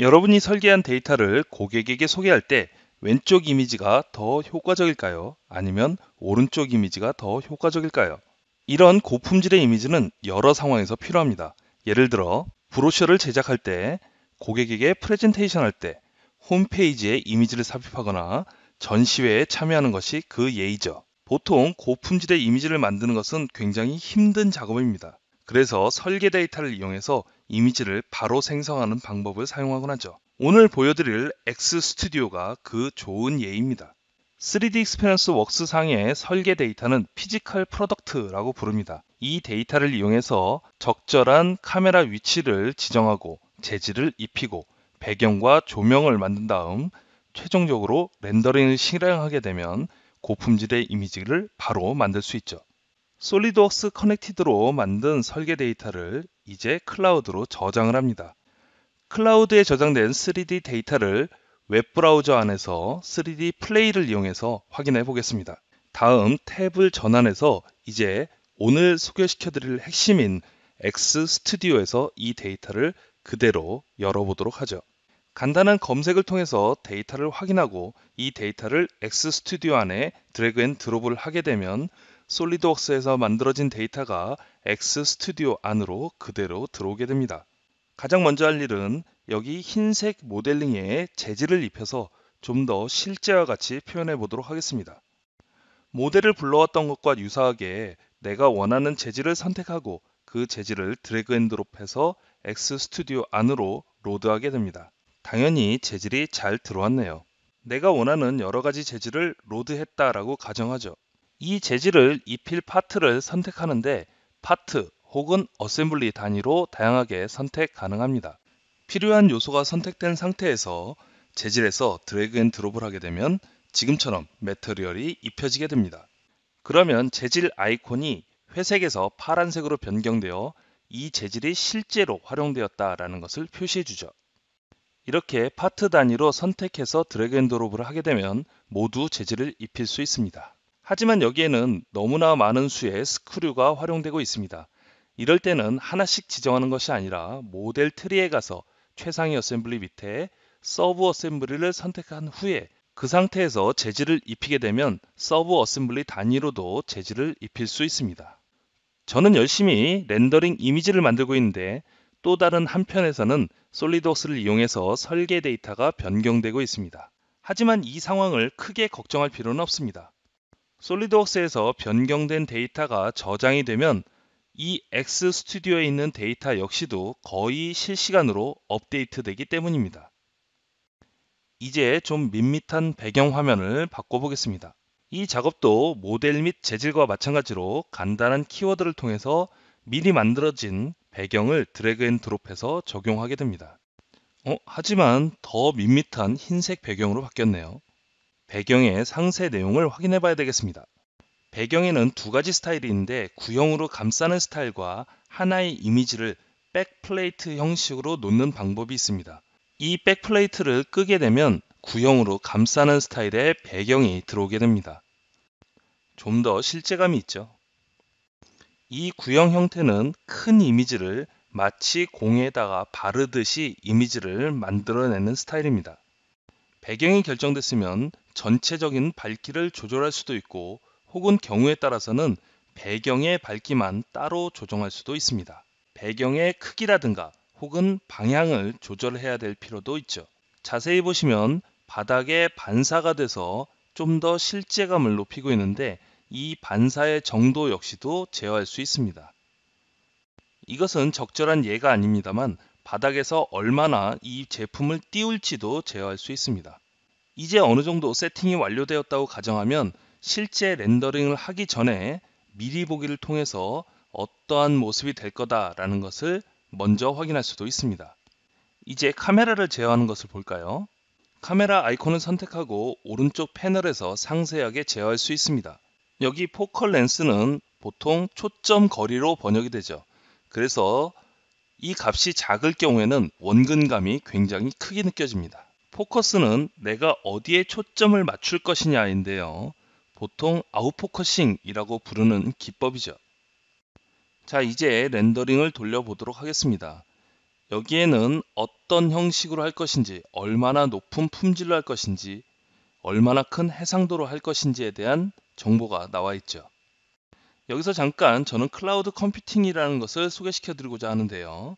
여러분이 설계한 데이터를 고객에게 소개할 때 왼쪽 이미지가 더 효과적일까요? 아니면 오른쪽 이미지가 더 효과적일까요? 이런 고품질의 이미지는 여러 상황에서 필요합니다. 예를 들어 브로셔를 제작할 때, 고객에게 프레젠테이션 할 때, 홈페이지에 이미지를 삽입하거나 전시회에 참여하는 것이 그 예의죠. 보통 고품질의 이미지를 만드는 것은 굉장히 힘든 작업입니다. 그래서 설계 데이터를 이용해서 이미지를 바로 생성하는 방법을 사용하곤 하죠. 오늘 보여드릴 x 스튜디오가그 좋은 예입니다. 3D 익스페리언스 웍스 상의 설계 데이터는 피지컬 프로덕트라고 부릅니다. 이 데이터를 이용해서 적절한 카메라 위치를 지정하고 재질을 입히고 배경과 조명을 만든 다음 최종적으로 렌더링을 실행하게 되면 고품질의 이미지를 바로 만들 수 있죠. 솔리드웍스 커넥티드로 만든 설계 데이터를 이제 클라우드로 저장을 합니다. 클라우드에 저장된 3D 데이터를 웹브라우저 안에서 3D 플레이를 이용해서 확인해 보겠습니다. 다음 탭을 전환해서 이제 오늘 소개시켜 드릴 핵심인 엑스스튜디오에서 이 데이터를 그대로 열어보도록 하죠. 간단한 검색을 통해서 데이터를 확인하고 이 데이터를 엑스스튜디오 안에 드래그 앤 드롭을 하게 되면 솔리드웍스에서 만들어진 데이터가 엑스스튜디오 안으로 그대로 들어오게 됩니다. 가장 먼저 할 일은 여기 흰색 모델링에 재질을 입혀서 좀 더 실제와 같이 표현해 보도록 하겠습니다. 모델을 불러왔던 것과 유사하게 내가 원하는 재질을 선택하고 그 재질을 드래그 앤 드롭해서 엑스스튜디오 안으로 로드하게 됩니다. 당연히 재질이 잘 들어왔네요. 내가 원하는 여러 가지 재질을 로드했다라고 가정하죠. 이 재질을 입힐 파트를 선택하는데 파트 혹은 어셈블리 단위로 다양하게 선택 가능합니다. 필요한 요소가 선택된 상태에서 재질에서 드래그 앤 드롭을 하게 되면 지금처럼 매터리얼이 입혀지게 됩니다. 그러면 재질 아이콘이 회색에서 파란색으로 변경되어 이 재질이 실제로 활용되었다라는 것을 표시해 주죠. 이렇게 파트 단위로 선택해서 드래그 앤 드롭을 하게 되면 모두 재질을 입힐 수 있습니다. 하지만 여기에는 너무나 많은 수의 스크류가 활용되고 있습니다. 이럴 때는 하나씩 지정하는 것이 아니라 모델 트리에 가서 최상위 어셈블리 밑에 서브 어셈블리를 선택한 후에 그 상태에서 재질을 입히게 되면 서브 어셈블리 단위로도 재질을 입힐 수 있습니다. 저는 열심히 렌더링 이미지를 만들고 있는데 또 다른 한편에서는 솔리드웍스를 이용해서 설계 데이터가 변경되고 있습니다. 하지만 이 상황을 크게 걱정할 필요는 없습니다. 솔리드웍스에서 변경된 데이터가 저장이 되면 이 X 스튜디오에 있는 데이터 역시도 거의 실시간으로 업데이트 되기 때문입니다. 이제 좀 밋밋한 배경 화면을 바꿔보겠습니다. 이 작업도 모델 및 재질과 마찬가지로 간단한 키워드를 통해서 미리 만들어진 배경을 드래그 앤 드롭해서 적용하게 됩니다. 어, 하지만 더 밋밋한 흰색 배경으로 바뀌었네요. 배경의 상세 내용을 확인해 봐야 되겠습니다. 배경에는 두 가지 스타일이 있는데 구형으로 감싸는 스타일과 하나의 이미지를 백플레이트 형식으로 놓는 방법이 있습니다. 이 백플레이트를 끄게 되면 구형으로 감싸는 스타일의 배경이 들어오게 됩니다. 좀 더 실제감이 있죠. 이 구형 형태는 큰 이미지를 마치 공에다가 바르듯이 이미지를 만들어내는 스타일입니다. 배경이 결정됐으면 전체적인 밝기를 조절할 수도 있고 혹은 경우에 따라서는 배경의 밝기만 따로 조정할 수도 있습니다. 배경의 크기라든가 혹은 방향을 조절해야 될 필요도 있죠. 자세히 보시면 바닥에 반사가 돼서 좀 더실제감을 높이고 있는데 이 반사의 정도 역시도 제어할 수 있습니다. 이것은 적절한 예가 아닙니다만 바닥에서 얼마나 이 제품을 띄울지도 제어할 수 있습니다. 이제 어느 정도 세팅이 완료되었다고 가정하면 실제 렌더링을 하기 전에 미리 보기를 통해서 어떠한 모습이 될 거다라는 것을 먼저 확인할 수도 있습니다. 이제 카메라를 제어하는 것을 볼까요? 카메라 아이콘을 선택하고 오른쪽 패널에서 상세하게 제어할 수 있습니다. 여기 포컬 렌스는 보통 초점 거리로 번역이 되죠. 그래서 이 값이 작을 경우에는 원근감이 굉장히 크게 느껴집니다. 포커스는 내가 어디에 초점을 맞출 것이냐인데요. 보통 아웃포커싱이라고 부르는 기법이죠. 자, 이제 렌더링을 돌려보도록 하겠습니다. 여기에는 어떤 형식으로 할 것인지, 얼마나 높은 품질로 할 것인지, 얼마나 큰 해상도로 할 것인지에 대한 정보가 나와 있죠. 여기서 잠깐 저는 클라우드 컴퓨팅이라는 것을 소개시켜 드리고자 하는데요.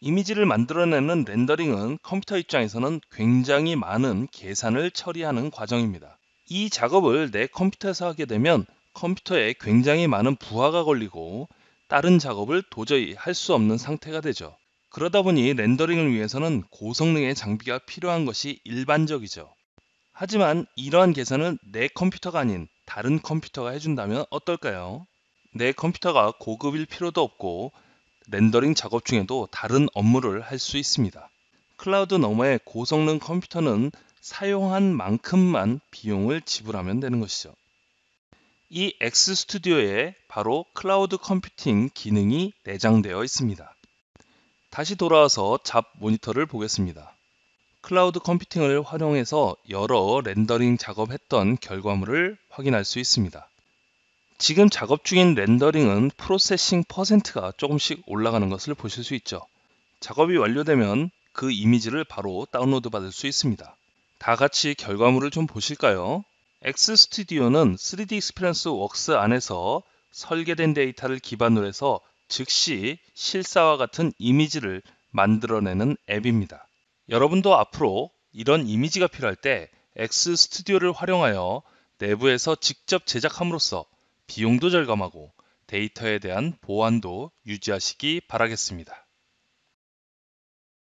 이미지를 만들어내는 렌더링은 컴퓨터 입장에서는 굉장히 많은 계산을 처리하는 과정입니다. 이 작업을 내 컴퓨터에서 하게 되면 컴퓨터에 굉장히 많은 부하가 걸리고 다른 작업을 도저히 할 수 없는 상태가 되죠. 그러다 보니 렌더링을 위해서는 고성능의 장비가 필요한 것이 일반적이죠. 하지만 이러한 계산은내 컴퓨터가 아닌 다른 컴퓨터가 해준다면 어떨까요? 내 컴퓨터가 고급일 필요도 없고 렌더링 작업 중에도 다른 업무를 할 수 있습니다. 클라우드 너머의 고성능 컴퓨터는 사용한 만큼만 비용을 지불하면 되는 것이죠. 이 엑스스튜디오에 바로 클라우드 컴퓨팅 기능이 내장되어 있습니다. 다시 돌아와서 잡 모니터를 보겠습니다. 클라우드 컴퓨팅을 활용해서 여러 렌더링 작업했던 결과물을 확인할 수 있습니다. 지금 작업 중인 렌더링은 프로세싱 퍼센트가 조금씩 올라가는 것을 보실 수 있죠. 작업이 완료되면 그 이미지를 바로 다운로드 받을 수 있습니다. 다 같이 결과물을 좀 보실까요? x s t u d i o 는 3D Experience Works 안에서 설계된 데이터를 기반으로 해서 즉시 실사와 같은 이미지를 만들어내는 앱입니다. 여러분도 앞으로 이런 이미지가 필요할 때 엑스스튜디오를 활용하여 내부에서 직접 제작함으로써 비용도 절감하고 데이터에 대한 보안도 유지하시기 바라겠습니다.